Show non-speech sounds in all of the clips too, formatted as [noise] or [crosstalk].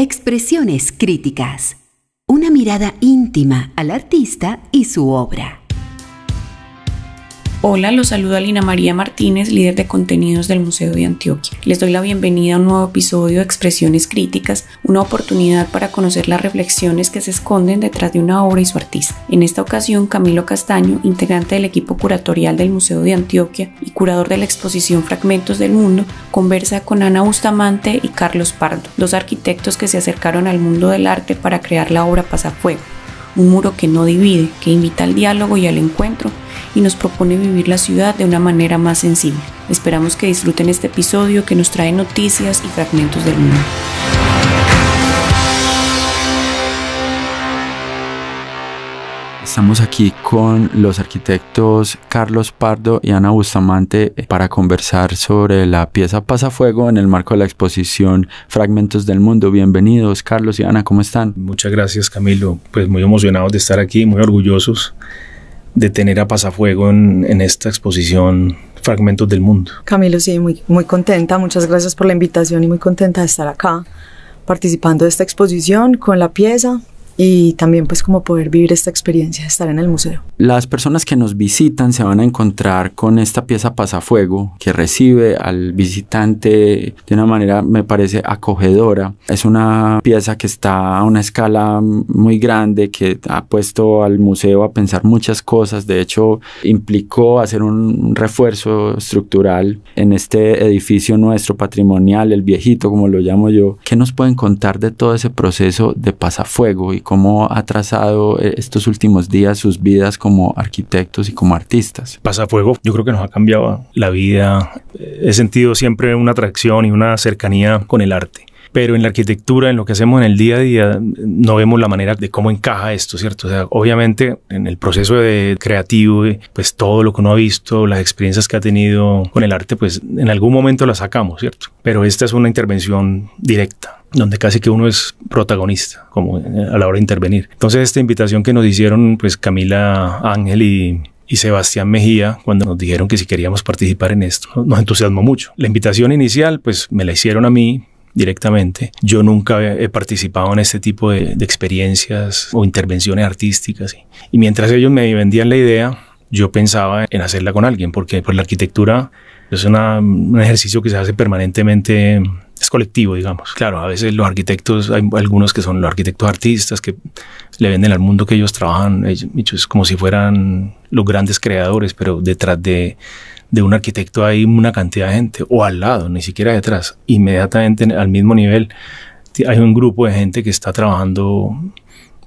Expresiones críticas. Una mirada íntima al artista y su obra. Hola, los a Lina María Martínez, líder de contenidos del Museo de Antioquia. Les doy la bienvenida a un nuevo episodio de Expresiones Críticas, una oportunidad para conocer las reflexiones que se esconden detrás de una obra y su artista. En esta ocasión, Camilo Castaño, integrante del equipo curatorial del Museo de Antioquia y curador de la exposición Fragmentos del Mundo, conversa con Ana Bustamante y Carlos Pardo, dos arquitectos que se acercaron al mundo del arte para crear la obra Pasafuego un muro que no divide, que invita al diálogo y al encuentro y nos propone vivir la ciudad de una manera más sensible. Esperamos que disfruten este episodio que nos trae noticias y fragmentos del mundo. Estamos aquí con los arquitectos Carlos Pardo y Ana Bustamante eh, para conversar sobre la pieza Pasafuego en el marco de la exposición Fragmentos del Mundo. Bienvenidos, Carlos y Ana, ¿cómo están? Muchas gracias, Camilo. Pues muy emocionados de estar aquí, muy orgullosos de tener a Pasafuego en, esta exposición Fragmentos del Mundo. Camilo, sí, muy, muy contenta. Muchas gracias por la invitación y muy contenta de estar acá participando de esta exposición con la pieza y también pues como poder vivir esta experiencia de estar en el museo. Las personas que nos visitan se van a encontrar con esta pieza pasafuego que recibe al visitante de una manera me parece acogedora. Es una pieza que está a una escala muy grande que ha puesto al museo a pensar muchas cosas. De hecho, implicó hacer un refuerzo estructural en este edificio nuestro patrimonial, el viejito como lo llamo yo. ¿Qué nos pueden contar de todo ese proceso de pasafuego y cómo ha trazado eh, estos últimos días sus vidas como arquitectos y como artistas. Fuego yo creo que nos ha cambiado la vida. He sentido siempre una atracción y una cercanía con el arte pero en la arquitectura, en lo que hacemos en el día a día, no vemos la manera de cómo encaja esto, ¿cierto? O sea, obviamente en el proceso de creativo, pues todo lo que uno ha visto, las experiencias que ha tenido con el arte, pues en algún momento las sacamos, ¿cierto? Pero esta es una intervención directa donde casi que uno es protagonista, como eh, a la hora de intervenir. Entonces, esta invitación que nos hicieron, pues Camila, Ángel y, Sebastián Mejía, cuando nos dijeron que si queríamos participar en esto, nos entusiasmó mucho. La invitación inicial, pues me la hicieron a mí, directamente. Yo nunca he participado en este tipo de, experiencias o intervenciones artísticas. Y mientras ellos me vendían la idea, yo pensaba en hacerla con alguien, porque pues, la arquitectura es un ejercicio que se hace permanentemente es colectivo, digamos. Claro, a veces los arquitectos, hay algunos que son los arquitectos artistas que le venden al mundo que ellos trabajan, Es como si fueran los grandes creadores, pero detrás de, un arquitecto hay una cantidad de gente, o al lado, ni siquiera detrás, inmediatamente al mismo nivel, hay un grupo de gente que está trabajando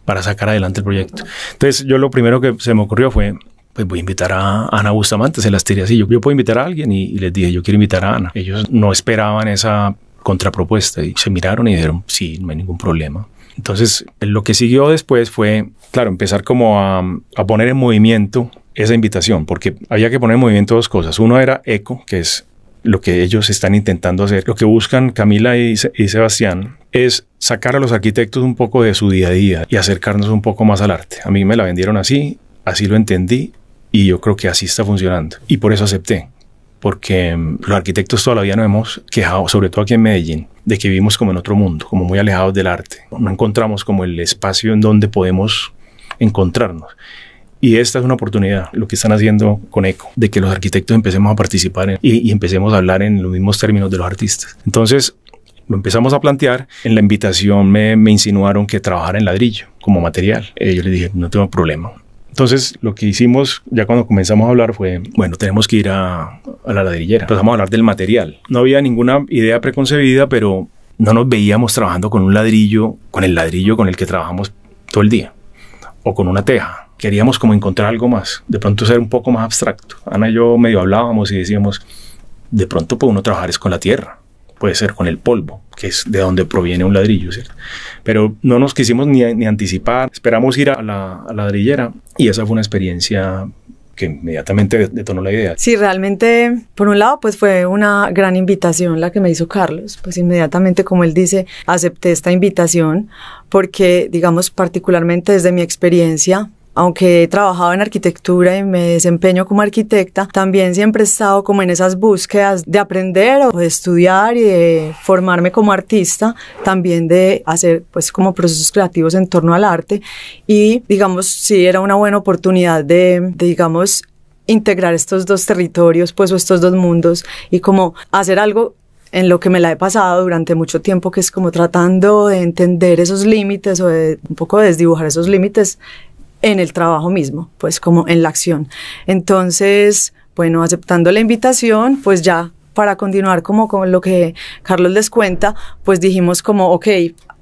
para sacar adelante el proyecto. Entonces, yo lo primero que se me ocurrió fue pues voy a invitar a Ana Bustamante, se las tiré así, yo, puedo invitar a alguien y, les dije, yo quiero invitar a Ana. Ellos no esperaban esa contrapropuesta y se miraron y dijeron, sí, no hay ningún problema. Entonces, lo que siguió después fue, claro, empezar como a, poner en movimiento esa invitación, porque había que poner en movimiento dos cosas. Uno era ECO, que es lo que ellos están intentando hacer. Lo que buscan Camila y, Sebastián es sacar a los arquitectos un poco de su día a día y acercarnos un poco más al arte. A mí me la vendieron así, así lo entendí y yo creo que así está funcionando. Y por eso acepté porque mm, los arquitectos todavía no hemos quejado, sobre todo aquí en Medellín, de que vivimos como en otro mundo, como muy alejados del arte. No encontramos como el espacio en donde podemos encontrarnos. Y esta es una oportunidad, lo que están haciendo con ECO, de que los arquitectos empecemos a participar y, empecemos a hablar en los mismos términos de los artistas. Entonces, lo empezamos a plantear. En la invitación me, insinuaron que trabajara en ladrillo como material. Eh, yo le dije, no tengo problema. Entonces, lo que hicimos ya cuando comenzamos a hablar fue, bueno, tenemos que ir a, la ladrillera. Empezamos a hablar del material. No había ninguna idea preconcebida, pero no nos veíamos trabajando con un ladrillo, con el ladrillo con el que trabajamos todo el día, o con una teja. Queríamos como encontrar algo más, de pronto ser un poco más abstracto. Ana y yo medio hablábamos y decíamos, de pronto puede uno trabajar es con la tierra puede ser con el polvo, que es de donde proviene un ladrillo, ¿cierto? Pero no nos quisimos ni, anticipar, esperamos ir a la, a la ladrillera y esa fue una experiencia que inmediatamente detonó la idea. Sí, realmente, por un lado, pues fue una gran invitación la que me hizo Carlos, pues inmediatamente, como él dice, acepté esta invitación porque, digamos, particularmente desde mi experiencia, aunque he trabajado en arquitectura y me desempeño como arquitecta, también siempre he estado como en esas búsquedas de aprender o de estudiar y de formarme como artista, también de hacer pues como procesos creativos en torno al arte y digamos sí era una buena oportunidad de, digamos integrar estos dos territorios pues o estos dos mundos y como hacer algo en lo que me la he pasado durante mucho tiempo, que es como tratando de entender esos límites o de un poco desdibujar esos límites en el trabajo mismo, pues como en la acción. Entonces, bueno, aceptando la invitación, pues ya para continuar como con lo que Carlos les cuenta, pues dijimos como, ok,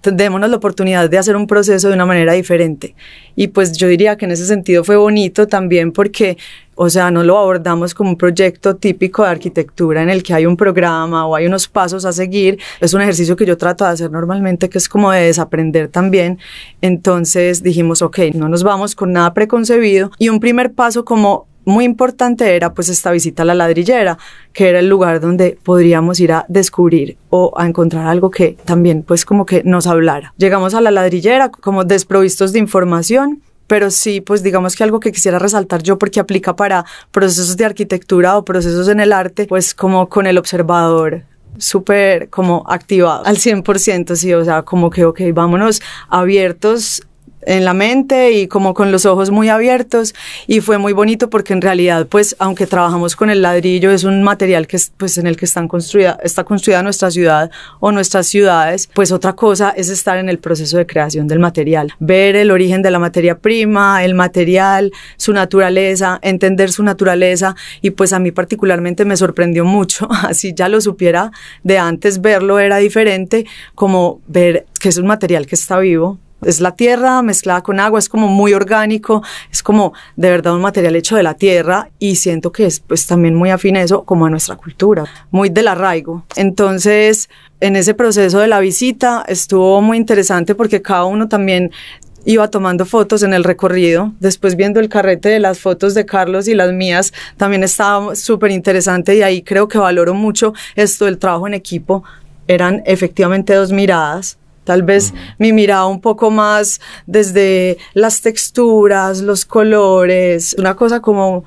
démonos la oportunidad de hacer un proceso de una manera diferente. Y pues yo diría que en ese sentido fue bonito también porque o sea, no lo abordamos como un proyecto típico de arquitectura en el que hay un programa o hay unos pasos a seguir. Es un ejercicio que yo trato de hacer normalmente, que es como de desaprender también. Entonces dijimos, ok, no nos vamos con nada preconcebido. Y un primer paso como muy importante era pues esta visita a la ladrillera, que era el lugar donde podríamos ir a descubrir o a encontrar algo que también pues como que nos hablara. Llegamos a la ladrillera como desprovistos de información pero sí, pues digamos que algo que quisiera resaltar yo porque aplica para procesos de arquitectura o procesos en el arte, pues como con el observador súper como activado al 100%, sí, o sea, como que, ok, vámonos abiertos en la mente y como con los ojos muy abiertos y fue muy bonito porque en realidad pues aunque trabajamos con el ladrillo es un material que pues en el que están construida está construida nuestra ciudad o nuestras ciudades pues otra cosa es estar en el proceso de creación del material ver el origen de la materia prima el material su naturaleza entender su naturaleza y pues a mí particularmente me sorprendió mucho [laughs] así ya lo supiera de antes verlo era diferente como ver que es un material que está vivo es la tierra mezclada con agua, es como muy orgánico, es como de verdad un material hecho de la tierra y siento que es pues también muy afín a eso como a nuestra cultura, muy del arraigo. Entonces, en ese proceso de la visita estuvo muy interesante porque cada uno también iba tomando fotos en el recorrido, después viendo el carrete de las fotos de Carlos y las mías, también estaba súper interesante y ahí creo que valoro mucho esto del trabajo en equipo. Eran efectivamente dos miradas, Tal vez mi mirada un poco más desde las texturas, los colores, una cosa como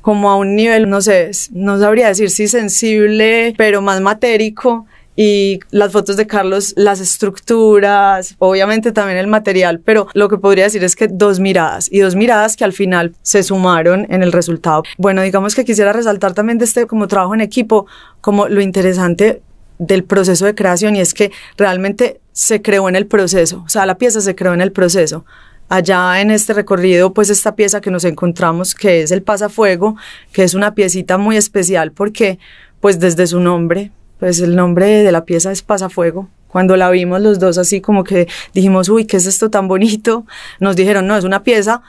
como a un nivel, no sé, no sabría decir si sensible, pero más matérico. Y las fotos de Carlos, las estructuras, obviamente también el material, pero lo que podría decir es que dos miradas y dos miradas que al final se sumaron en el resultado. Bueno, digamos que quisiera resaltar también de este como trabajo en equipo, como lo interesante del proceso de creación y es que realmente se creó en el proceso, o sea, la pieza se creó en el proceso. Allá en este recorrido, pues esta pieza que nos encontramos, que es el pasafuego, que es una piecita muy especial porque, pues desde su nombre, pues el nombre de la pieza es pasafuego. Cuando la vimos los dos así como que dijimos, uy, ¿qué es esto tan bonito? Nos dijeron, no, es una pieza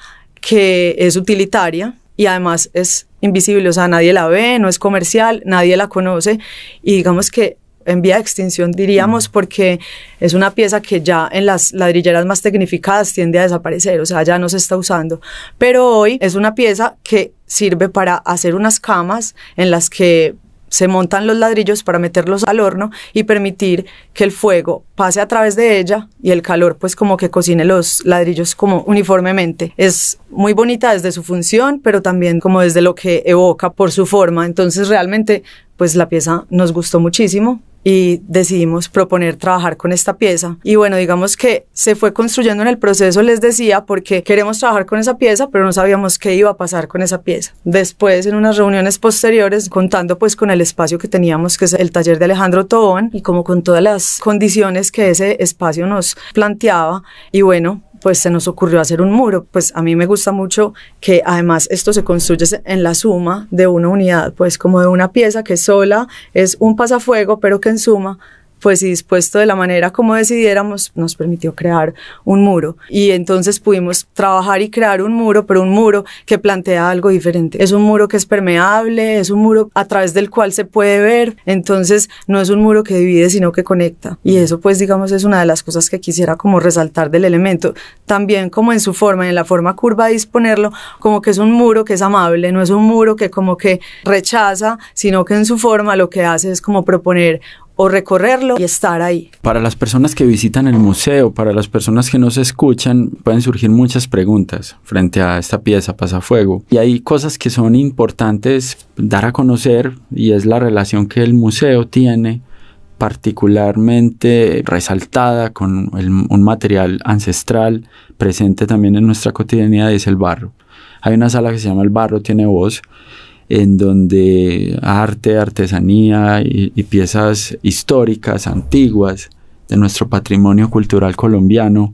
que es utilitaria, y además es invisible, o sea, nadie la ve, no es comercial, nadie la conoce y digamos que en vía de extinción, diríamos, porque es una pieza que ya en las ladrilleras más tecnificadas tiende a desaparecer, o sea, ya no se está usando. Pero hoy es una pieza que sirve para hacer unas camas en las que se montan los ladrillos para meterlos al horno y permitir que el fuego pase a través de ella y el calor pues como que cocine los ladrillos como uniformemente. Es muy bonita desde su función, pero también como desde lo que evoca por su forma. Entonces realmente pues la pieza nos gustó muchísimo y decidimos proponer trabajar con esta pieza. Y bueno, digamos que se fue construyendo en el proceso, les decía, porque queremos trabajar con esa pieza, pero no sabíamos qué iba a pasar con esa pieza. Después, en unas reuniones posteriores, contando pues con el espacio que teníamos, que es el taller de Alejandro Tobón, y como con todas las condiciones que ese espacio nos planteaba, y bueno, pues se nos ocurrió hacer un muro. Pues a mí me gusta mucho que además esto se construye en la suma de una unidad, pues como de una pieza que sola es un pasafuego, pero que en suma pues y dispuesto de la manera como decidiéramos, nos permitió crear un muro. Y entonces pudimos trabajar y crear un muro, pero un muro que plantea algo diferente. Es un muro que es permeable, es un muro a través del cual se puede ver, entonces no es un muro que divide, sino que conecta. Y eso pues digamos es una de las cosas que quisiera como resaltar del elemento. También como en su forma, en la forma curva de disponerlo, como que es un muro que es amable, no es un muro que como que rechaza, sino que en su forma lo que hace es como proponer o recorrerlo y estar ahí. Para las personas que visitan el museo, para las personas que nos escuchan, pueden surgir muchas preguntas frente a esta pieza Pasafuego. Y hay cosas que son importantes dar a conocer y es la relación que el museo tiene particularmente resaltada con un material ancestral presente también en nuestra cotidianidad es el barro. Hay una sala que se llama El Barro Tiene Voz en donde arte, artesanía y, piezas históricas, antiguas, de nuestro patrimonio cultural colombiano,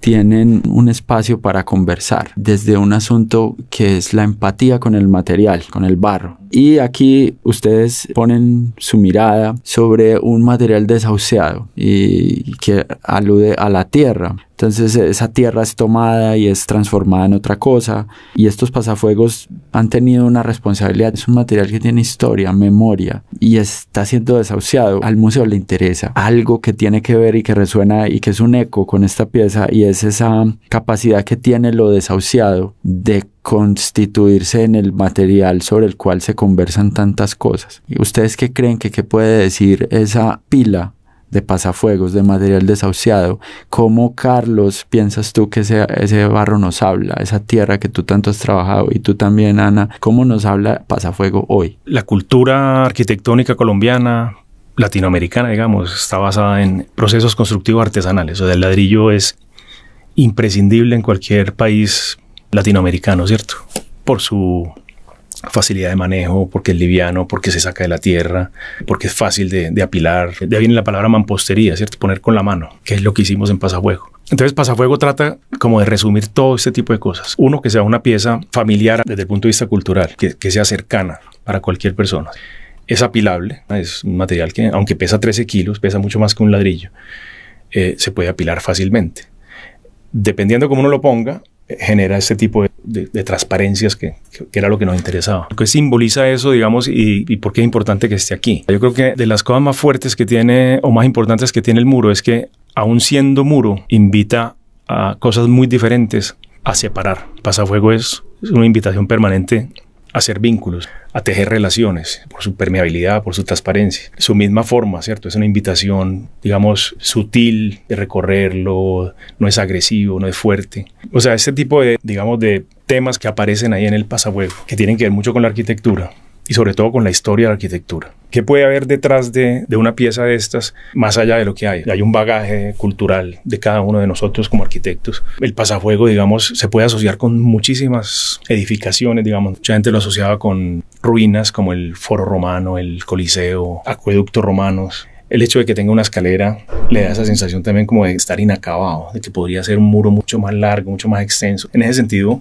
tienen un espacio para conversar desde un asunto que es la empatía con el material, con el barro. Y aquí ustedes ponen su mirada sobre un material desahuciado y que alude a la tierra, entonces e-, esa tierra es tomada y es transformada en otra cosa. Y estos pasafuegos han tenido una responsabilidad. Es un material que tiene historia, memoria y está siendo desahuciado. Al museo le interesa algo que tiene que ver y que resuena y que es un eco con esta pieza y es esa capacidad que tiene lo desahuciado de constituirse en el material sobre el cual se conversan tantas cosas. ustedes qué creen que qué puede decir esa pila de pasafuegos, de material desahuciado. ¿Cómo, Carlos, piensas tú que ese, barro nos habla, esa tierra que tú tanto has trabajado y tú también, Ana, cómo nos habla pasafuego hoy? La cultura arquitectónica colombiana latinoamericana, digamos, está basada en procesos constructivos artesanales. O sea, el ladrillo es imprescindible en cualquier país latinoamericano, ¿cierto? Por su facilidad de manejo, porque es liviano, porque se saca de la tierra, porque es fácil de, apilar. De ahí viene la palabra mampostería, ¿cierto? Poner con la mano, que es lo que hicimos en Pasafuego. Entonces Pasafuego trata como de resumir todo este tipo de cosas. Uno, que sea una pieza familiar desde el punto de vista cultural, que, sea cercana para cualquier persona. Es apilable, es un material que, aunque pesa 13 kilos, pesa mucho más que un ladrillo, eh, se puede apilar fácilmente dependiendo cómo uno lo ponga, genera este tipo de, transparencias que, era lo que nos interesaba. ¿Qué simboliza eso, digamos, y, y, por qué es importante que esté aquí? Yo creo que de las cosas más fuertes que tiene o más importantes que tiene el muro es que, aún siendo muro, invita a cosas muy diferentes a separar. Pasafuego es una invitación permanente hacer vínculos, a tejer relaciones, por su permeabilidad, por su transparencia. Su misma forma, ¿cierto? Es una invitación, digamos, sutil de recorrerlo, no es agresivo, no es fuerte. O sea, este tipo de, digamos, de temas que aparecen ahí en el pasaporte que tienen que ver mucho con la arquitectura y sobre todo con la historia de la arquitectura. ¿Qué puede haber detrás de, una pieza de estas más allá de lo que hay? Hay un bagaje cultural de cada uno de nosotros como arquitectos. El pasafuego, digamos, se puede asociar con muchísimas edificaciones, digamos. Mucha gente lo asociaba con ruinas como el Foro Romano, el Coliseo, acueductos romanos. El hecho de que tenga una escalera le da esa sensación también como de estar inacabado, de que podría ser un muro mucho más largo, mucho más extenso. En ese sentido,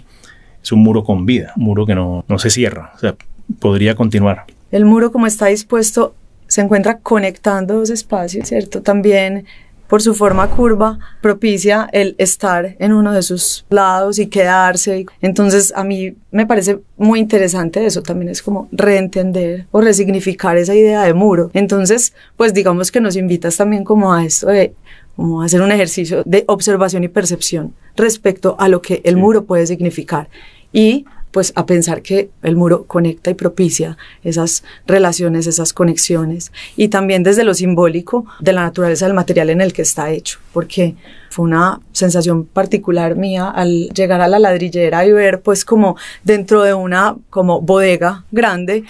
es un muro con vida, un muro que no, no se cierra, o sea, podría continuar. El muro como está dispuesto se encuentra conectando dos espacios, ¿cierto? También por su forma curva propicia el estar en uno de sus lados y quedarse. Entonces a mí me parece muy interesante eso, también es como reentender o resignificar esa idea de muro. Entonces, pues digamos que nos invitas también como a esto de como hacer un ejercicio de observación y percepción respecto a lo que el muro puede significar y pues a pensar que el muro conecta y propicia esas relaciones, esas conexiones, y también desde lo simbólico de la naturaleza del material en el que está hecho, porque fue una sensación particular mía al llegar a la ladrillera y ver pues como dentro de una como bodega grande,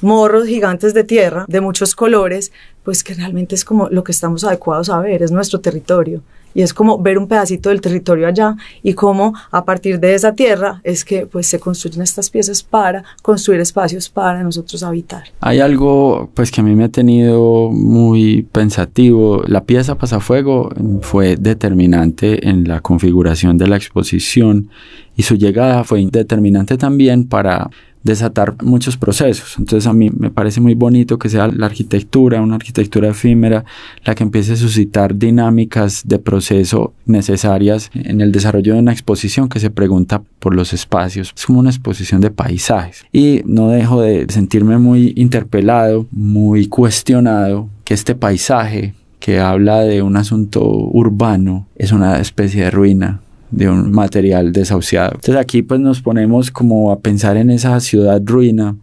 morros gigantes de tierra de muchos colores, pues que realmente es como lo que estamos adecuados a ver, es nuestro territorio y es como ver un pedacito del territorio allá y cómo a partir de esa tierra es que pues se construyen estas piezas para construir espacios para nosotros habitar. Hay algo pues que a mí me ha tenido muy pensativo, la pieza Pasafuego fue determinante en la configuración de la exposición y su llegada fue determinante también para desatar muchos procesos. Entonces a mí me parece muy bonito que sea la arquitectura, una arquitectura efímera, la que empiece a suscitar dinámicas de proceso necesarias en el desarrollo de una exposición que se pregunta por los espacios. Es como una exposición de paisajes. Y no dejo de sentirme muy interpelado, muy cuestionado que este paisaje que habla de un asunto urbano es una especie de ruina, de un material desahuciado. Entonces aquí pues nos ponemos como a pensar en esa ciudad ruina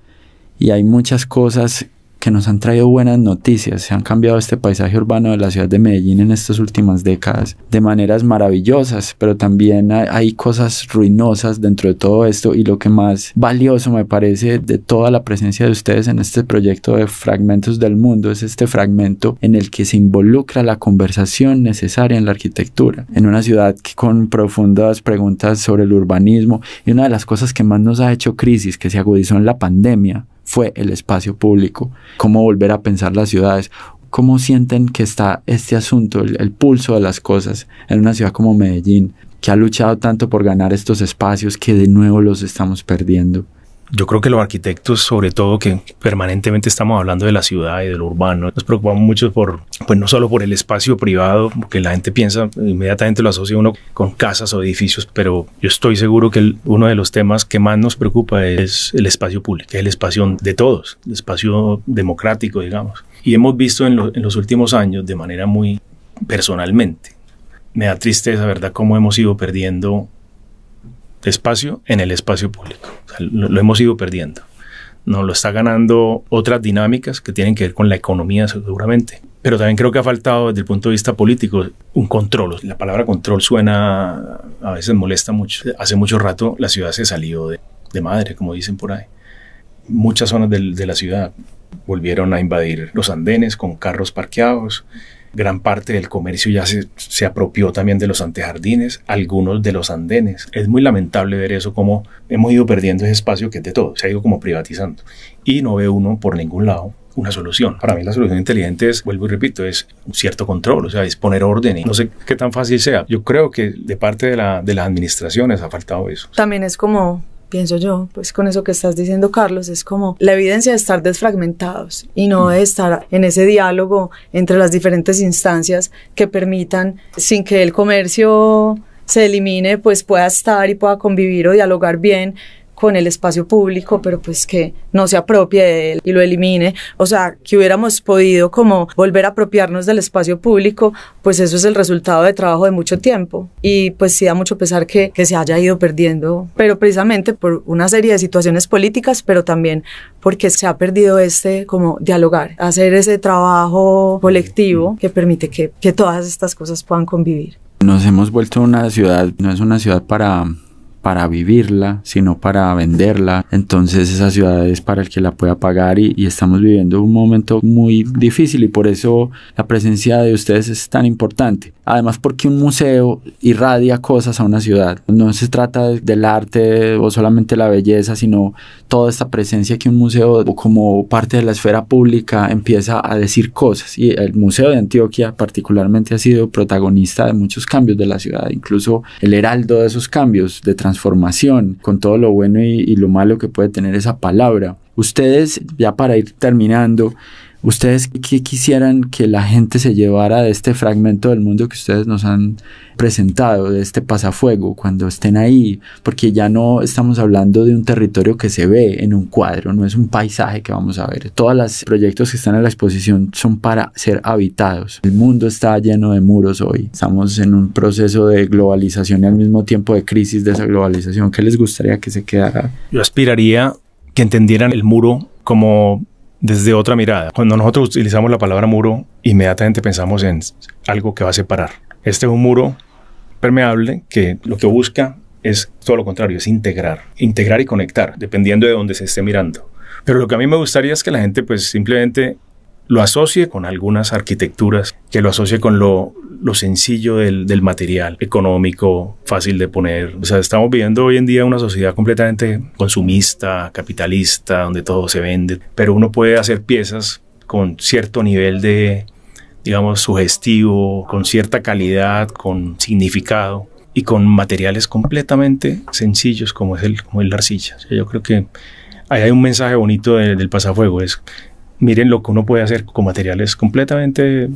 y hay muchas cosas que nos han traído buenas noticias. Se han cambiado este paisaje urbano de la ciudad de Medellín en estas últimas décadas de maneras maravillosas, pero también hay cosas ruinosas dentro de todo esto y lo que más valioso me parece de toda la presencia de ustedes en este proyecto de Fragmentos del Mundo es este fragmento en el que se involucra la conversación necesaria en la arquitectura, en una ciudad que con profundas preguntas sobre el urbanismo y una de las cosas que más nos ha hecho crisis, que se agudizó en la pandemia, fue el espacio público, cómo volver a pensar las ciudades, cómo sienten que está este asunto, el, pulso de las cosas en una ciudad como Medellín, que ha luchado tanto por ganar estos espacios que de nuevo los estamos perdiendo. Yo creo que los arquitectos, sobre todo que permanentemente estamos hablando de la ciudad y de lo urbano, nos preocupamos mucho por, pues no solo por el espacio privado, porque la gente piensa, inmediatamente lo asocia uno con casas o edificios, pero yo estoy seguro que uno de los temas que más nos preocupa es el espacio público, el espacio de todos, el espacio democrático, digamos. Y hemos visto en, en los últimos años, de manera muy personalmente, me da tristeza, ¿verdad?, cómo hemos ido perdiendo espacio en el espacio público. lo, hemos ido perdiendo. nos lo está ganando otras dinámicas que tienen que ver con la economía seguramente. Pero también creo que ha faltado desde el punto de vista político un control. La palabra control suena, a veces molesta mucho. Hace mucho rato la ciudad se salió de, de madre, como dicen por ahí. Muchas zonas de la ciudad volvieron a invadir los andenes con carros parqueados. Gran parte del comercio ya se, se apropió también de los antejardines, algunos de los andenes. Es muy lamentable ver eso, como hemos ido perdiendo ese espacio que es de todo, se ha ido como privatizando. Y no ve uno por ningún lado una solución. Para mí la solución inteligente es, vuelvo y repito, es un cierto control, o sea, es poner orden y no sé qué tan fácil sea. Yo creo que de parte de, de las administraciones ha faltado eso. También es como pienso yo, pues con eso que estás diciendo, Carlos, es como la evidencia de estar desfragmentados y no de estar en ese diálogo entre las diferentes instancias que permitan, sin que el comercio se elimine, pues pueda estar y pueda convivir o dialogar bien con el espacio público, pero pues que no se apropie de él y lo elimine. O sea, que hubiéramos podido como volver a apropiarnos del espacio público, pues eso es el resultado de trabajo de mucho tiempo. Y pues sí da mucho pesar que, que se haya ido perdiendo, pero precisamente por una serie de situaciones políticas, pero también porque se ha perdido este como dialogar, hacer ese trabajo colectivo que permite que, que todas estas cosas puedan convivir. Nos hemos vuelto una ciudad, no es una ciudad para para vivirla, sino para venderla. Entonces esa ciudad es para el que la pueda pagar y, estamos viviendo un momento muy difícil y por eso la presencia de ustedes es tan importante. Además porque un museo irradia cosas a una ciudad. No se trata del arte o solamente la belleza, sino toda esta presencia que un museo como parte de la esfera pública empieza a decir cosas. Y el Museo de Antioquia particularmente ha sido protagonista de muchos cambios de la ciudad, incluso el heraldo de esos cambios de transformación transformación, con todo lo bueno y, y lo malo que puede tener esa palabra. Ustedes, ya para ir terminando, ¿Ustedes qué quisieran que la gente se llevara de este fragmento del mundo que ustedes nos han presentado, de este pasafuego, cuando estén ahí? Porque ya no estamos hablando de un territorio que se ve en un cuadro, no es un paisaje que vamos a ver. Todos los proyectos que están en la exposición son para ser habitados. El mundo está lleno de muros hoy. Estamos en un proceso de globalización y al mismo tiempo de crisis de esa globalización. ¿Qué les gustaría que se quedara? Yo aspiraría que entendieran el muro como desde otra mirada. Cuando nosotros utilizamos la palabra muro, inmediatamente pensamos en algo que va a separar. Este es un muro permeable que lo que busca es todo lo contrario, es integrar, integrar y conectar, dependiendo de dónde se esté mirando. Pero lo que a mí me gustaría es que la gente pues simplemente lo asocie con algunas arquitecturas, que lo asocie con lo, lo sencillo del, del, material, económico, fácil de poner. O sea, estamos viviendo hoy en día una sociedad completamente consumista, capitalista, donde todo se vende, pero uno puede hacer piezas con cierto nivel de, digamos, sugestivo, con cierta calidad, con significado y con materiales completamente sencillos como es el, como el arcilla. yo creo que ahí hay un mensaje bonito del pasafuego, es miren lo que uno puede hacer con materiales completamente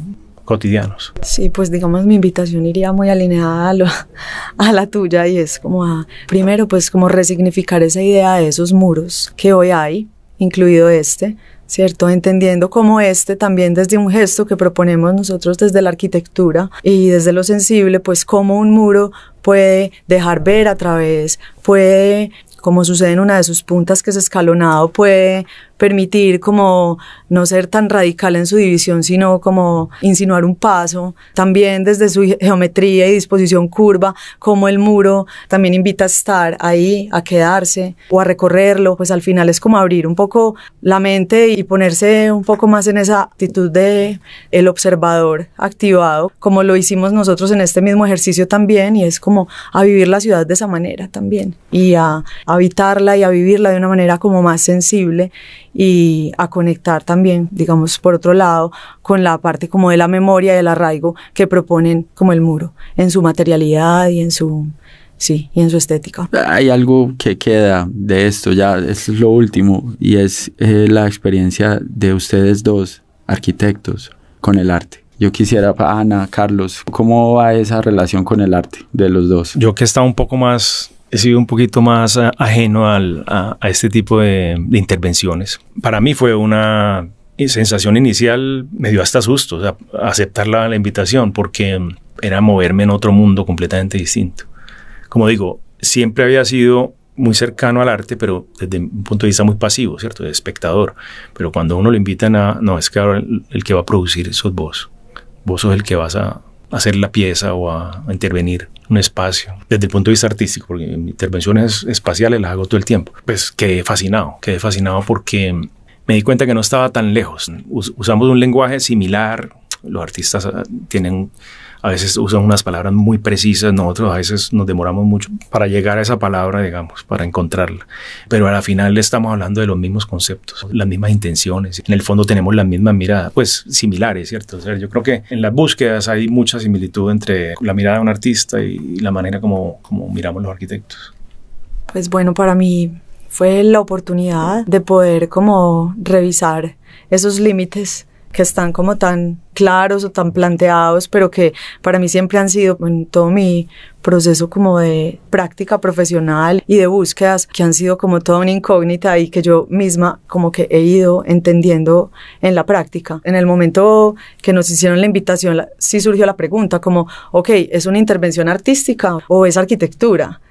cotidianos. Sí, pues digamos mi invitación iría muy alineada a, la tuya y es como a, primero pues como resignificar esa idea de esos muros que hoy hay, incluido este, ¿cierto? Entendiendo como este también desde un gesto que proponemos nosotros desde la arquitectura y desde lo sensible, pues como un muro puede dejar ver a través, puede como sucede en una de sus puntas que es escalonado, puede permitir como no ser tan radical en su división, sino como insinuar un paso. También desde su geometría y disposición curva, como el muro también invita a estar ahí, a quedarse o a recorrerlo, pues al final es como abrir un poco la mente y ponerse un poco más en esa actitud de el observador activado, como lo hicimos nosotros en este mismo ejercicio también, y es como a vivir la ciudad de esa manera también y a habitarla y a vivirla de una manera como más sensible y a conectar también, digamos, por otro lado, con la parte como de la memoria y el arraigo que proponen como el muro en su materialidad y en su, sí, y en su estética. Hay algo que queda de esto, ya es lo último, y es eh, la experiencia de ustedes dos, arquitectos, con el arte. Yo quisiera, Ana, Carlos, ¿cómo va esa relación con el arte de los dos? Yo que está un poco más he sido un poquito más eh, ajeno a, este tipo de, intervenciones. Para mí fue una sensación inicial, me dio hasta susto, aceptar la, invitación, porque mm, era moverme en otro mundo completamente distinto. Como digo, siempre había sido muy cercano al arte, pero desde un punto de vista muy pasivo, ¿cierto? De espectador. Pero cuando uno le invitan a, no, es que el, que va a producir sos vos. Vos sos el que vas a, hacer la pieza o a, intervenir intervenir un espacio. Desde el punto de vista artístico, porque intervenciones espaciales las hago todo el tiempo, pues quedé fascinado, quedé fascinado porque me di cuenta que no estaba tan lejos. usamos un lenguaje similar, los artistas ah, tienen a veces usan unas palabras muy precisas, nosotros a veces nos demoramos mucho para llegar a esa palabra, digamos, para encontrarla. Pero a la final estamos hablando de los mismos conceptos, las mismas intenciones. En el fondo tenemos las mismas miradas, pues similares, ¿cierto? yo creo que en las búsquedas hay mucha similitud entre la mirada de un artista y la manera como, como miramos los arquitectos. Pues bueno, para mí fue la oportunidad de poder como revisar esos límites que están como tan claros o tan planteados, pero que para mí siempre han sido en todo mi proceso como de práctica profesional y de búsquedas que han sido como toda una incógnita y que yo misma como que he ido entendiendo en la práctica. En el momento que nos hicieron la invitación, sí surgió la pregunta como, ok, ¿es una intervención artística o es arquitectura?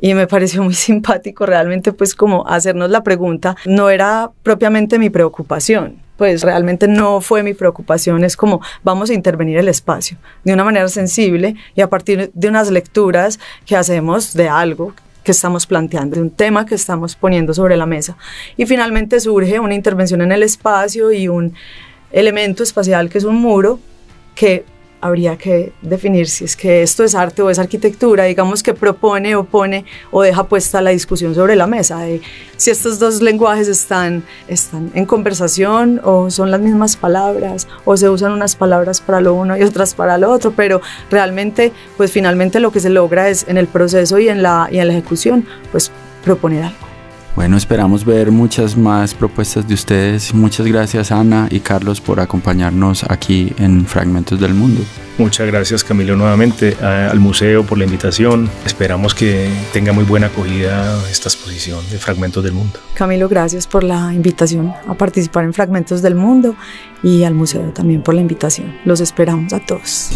y me [laughs] pareció muy simpático realmente pues como hacernos la pregunta. No era propiamente mi preocupación, pues realmente no fue mi preocupación, es como vamos a intervenir el espacio de una manera sensible y a partir de unas lecturas que hacemos de algo que estamos planteando, de un tema que estamos poniendo sobre la mesa. Y finalmente surge una intervención en el espacio y un elemento espacial que es un muro que habría que definir si es que esto es arte o es arquitectura, digamos que propone o pone o deja puesta la discusión sobre la mesa de si estos dos lenguajes están, están en conversación o son las mismas palabras o se usan unas palabras para lo uno y otras para lo otro, pero realmente pues finalmente lo que se logra es en el proceso y en la, y en la ejecución pues proponer algo. Bueno, esperamos ver muchas más propuestas de ustedes. Muchas gracias Ana y Carlos por acompañarnos aquí en Fragmentos del Mundo. Muchas gracias Camilo nuevamente al museo por la invitación. Esperamos que tenga muy buena acogida esta exposición de Fragmentos del Mundo. Camilo, gracias por la invitación a participar en Fragmentos del Mundo y al museo también por la invitación. Los esperamos a todos.